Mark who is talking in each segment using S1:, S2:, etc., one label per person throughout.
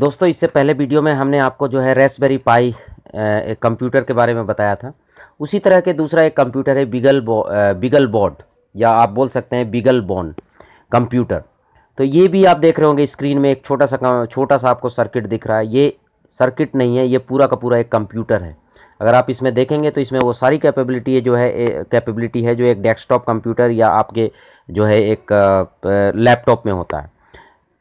S1: दोस्तों इससे पहले वीडियो में हमने आपको जो है रेसबेरी पाई एक कंप्यूटर के बारे में बताया था उसी तरह के दूसरा एक कंप्यूटर है बिगल बो, बिगल बोर्ड या आप बोल सकते हैं बिगल बोन कंप्यूटर तो ये भी आप देख रहे होंगे स्क्रीन में एक छोटा सा छोटा सा आपको सर्किट दिख रहा है ये सर्किट नहीं है ये पूरा का पूरा एक कंप्यूटर है अगर आप इसमें देखेंगे तो इसमें वो सारी कैपेबिलिटी है जो है कैपेबिलिटी है जो एक डेस्कटॉप कंप्यूटर या आपके जो है एक लैपटॉप में होता है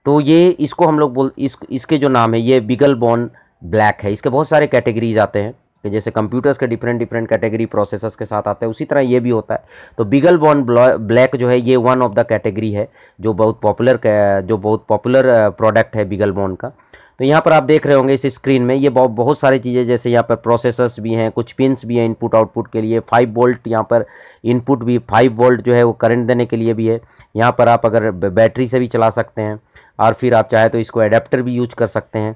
S1: तो ये इसको हम लोग बोल इस इसके जो नाम है ये बिगल बॉन ब्लैक है इसके बहुत सारे कैटेगरीज आते हैं कि जैसे कंप्यूटर्स के डिफरेंट डिफरेंट कैटेगरी प्रोसेसर्स के साथ आते हैं उसी तरह ये भी होता है तो बिगल बॉन ब्लैक जो है ये वन ऑफ द कैटेगरी है जो बहुत पॉपुलर जो बहुत पॉपुलर प्रोडक्ट uh, है बिगल बॉन का तो यहाँ पर आप देख रहे होंगे इस स्क्रीन में ये बहुत बहुत सारी चीज़ें जैसे यहाँ पर प्रोसेसर्स भी हैं कुछ पिनस भी हैं इनपुट आउटपुट के लिए फाइव वोल्ट यहाँ पर इनपुट भी फाइव वोल्ट जो है वो करंट देने के लिए भी है यहाँ पर आप अगर बैटरी से भी चला सकते हैं और फिर आप चाहे तो इसको अडेप्टर भी यूज कर सकते हैं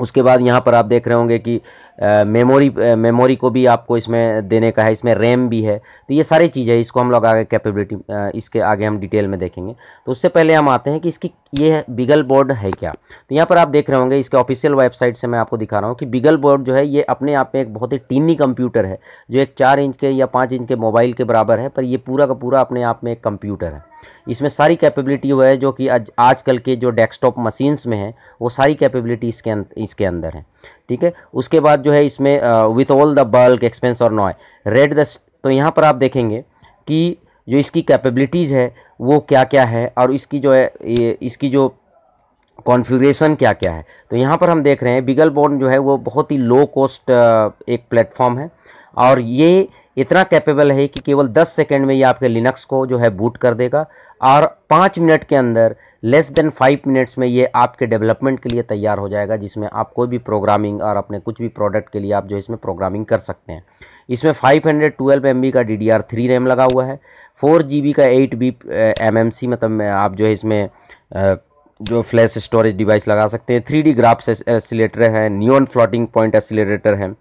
S1: उसके बाद यहाँ पर आप देख रहे होंगे कि मेमोरी मेमोरी को भी आपको इसमें देने का है इसमें रैम भी है तो ये सारी चीज़ है इसको हम लोग आगे कैपेबिलिटी इसके आगे हम डिटेल में देखेंगे तो उससे पहले हम आते हैं कि इसकी ये बिगल बोर्ड है क्या तो यहाँ पर आप देख रहे होंगे इसके ऑफिशियल वेबसाइट से मैं आपको दिखा रहा हूँ कि बिगल बोर्ड जो है ये अपने आप में एक बहुत ही टीनी कंप्यूटर है जो एक चार इंच के या पाँच इंच के मोबाइल के बराबर है पर यह पूरा का पूरा अपने आप में एक कंप्यूटर है इसमें सारी कैपेबिलिटी वो है जो कि आज आजकल के जो डेस्कटॉप मशीन्स में है वो सारी कैपेबिलिटी इसके अं-, इसके अंदर है ठीक है उसके बाद जो है इसमें with all the bulk expense और नॉय रेड द तो यहाँ पर आप देखेंगे कि जो इसकी कैपेबिलिटीज़ है वो क्या क्या है और इसकी जो है ये, इसकी जो कॉन्फ़िगरेशन क्या क्या है तो यहाँ पर हम देख रहे हैं बिगल बोर्न जो है वो बहुत ही लो कॉस्ट एक प्लेटफॉर्म है और ये इतना कैपेबल है कि केवल 10 सेकेंड में ये आपके लिनक्स को जो है बूट कर देगा और पाँच मिनट के अंदर लेस देन फाइव मिनट्स में ये आपके डेवलपमेंट के लिए तैयार हो जाएगा जिसमें आप कोई भी प्रोग्रामिंग और अपने कुछ भी प्रोडक्ट के लिए आप जो इसमें प्रोग्रामिंग कर सकते हैं इसमें five hundred twelve M B का D D R three RAM लगा हुआ है फोर जी बी का eight B M M C मतलब आप जो है इसमें जो फ्लैश स्टोरेज डिवाइस लगा सकते हैं थ्री डी ग्राफ्स एसिलेटर है न्यून फ्लोटिंग पॉइंट एसिलेटर है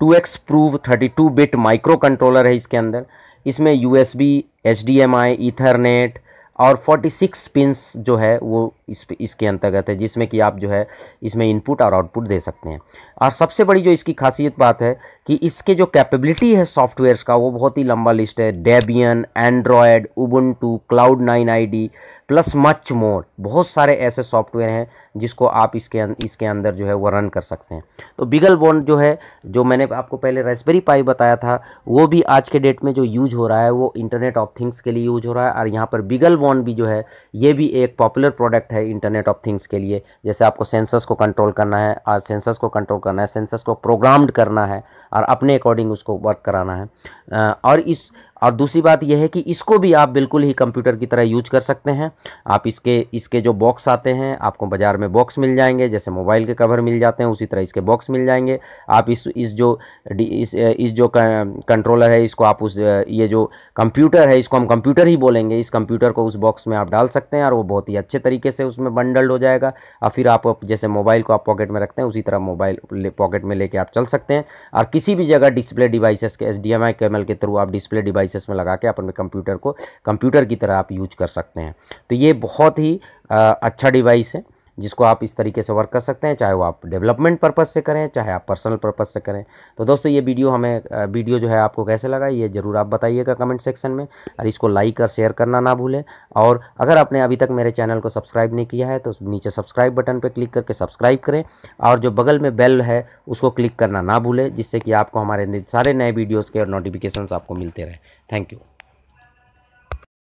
S1: two X prove thirty two bit microcontroller है इसके अंदर इसमें U S B H D M I ethernet और 46 पिंस जो है वो इस इसके अंतर्गत है जिसमें कि आप जो है इसमें इनपुट और आउटपुट दे सकते हैं और सबसे बड़ी जो इसकी खासियत बात है कि इसके जो कैपेबिलिटी है सॉफ्टवेयर्स का वो बहुत ही लंबा लिस्ट है Debian Android Ubuntu cloud nine I plus much more बहुत सारे ऐसे सॉफ्टवेयर हैं जिसको आप इसके अं, इसके अंदर जो है वो रन कर सकते हैं तो बिगल बॉन्ड जो है जो मैंने आपको पहले रेसबेरी पाई बताया था वो भी आज के डेट में जो यूज हो रहा है वो इंटरनेट ऑफ थिंग्स के लिए यूज हो रहा है और यहाँ पर बिगल वॉन भी जो है ये भी एक पॉपुलर प्रोडक्ट है इंटरनेट ऑफ थिंग्स के लिए जैसे आपको सेंसर्स को कंट्रोल करना है और सेंसर्स को कंट्रोल करना है सेंसर्स को प्रोग्राम्ड करना है और अपने अकॉर्डिंग उसको वर्क कराना है और इस और दूसरी बात यह है कि इसको भी आप बिल्कुल ही कंप्यूटर की तरह यूज कर सकते हैं आप इसके इसके जो बॉक्स आते हैं आपको बाज़ार में बॉक्स मिल जाएंगे जैसे मोबाइल के कवर मिल जाते हैं उसी तरह इसके बॉक्स मिल जाएंगे आप इस इस जो इस इस जो कंट्रोलर है इसको आप उस ये जो कंप्यूटर है इसको हम कंप्यूटर ही बोलेंगे इस कंप्यूटर को उस बॉक्स में आप डाल सकते हैं और वो बहुत ही अच्छे तरीके से उसमें बंडल्ड हो जाएगा और फिर आप जैसे मोबाइल को आप पॉकेट में रखते हैं उसी तरह मोबाइल पॉकेट में लेके आप चल सकते हैं और किसी भी जगह डिस्प्ले डिवाइसेस के एच डी कैमल के थ्रू आप डिस्प्ले डिवाइस डिवाइसेस में लगा के अपने कंप्यूटर को कंप्यूटर की तरह आप यूज कर सकते हैं तो ये बहुत ही अच्छा डिवाइस है जिसको आप इस तरीके से वर्क कर सकते हैं चाहे वो आप डेवलपमेंट पर्पज़ से करें चाहे आप पर्सनल पर्पज़ से करें तो दोस्तों ये वीडियो हमें वीडियो जो है आपको कैसे लगा ये ज़रूर आप बताइएगा कमेंट सेक्शन में और इसको लाइक और शेयर करना ना भूलें और अगर आपने अभी तक मेरे चैनल को सब्सक्राइब नहीं किया है तो नीचे सब्सक्राइब बटन पर क्लिक करके सब्सक्राइब करें और जो बगल में बेल है उसको क्लिक करना ना भूलें जिससे कि आपको हमारे सारे नए वीडियोज़ के नोटिफिकेशन आपको मिलते रहे थैंक यू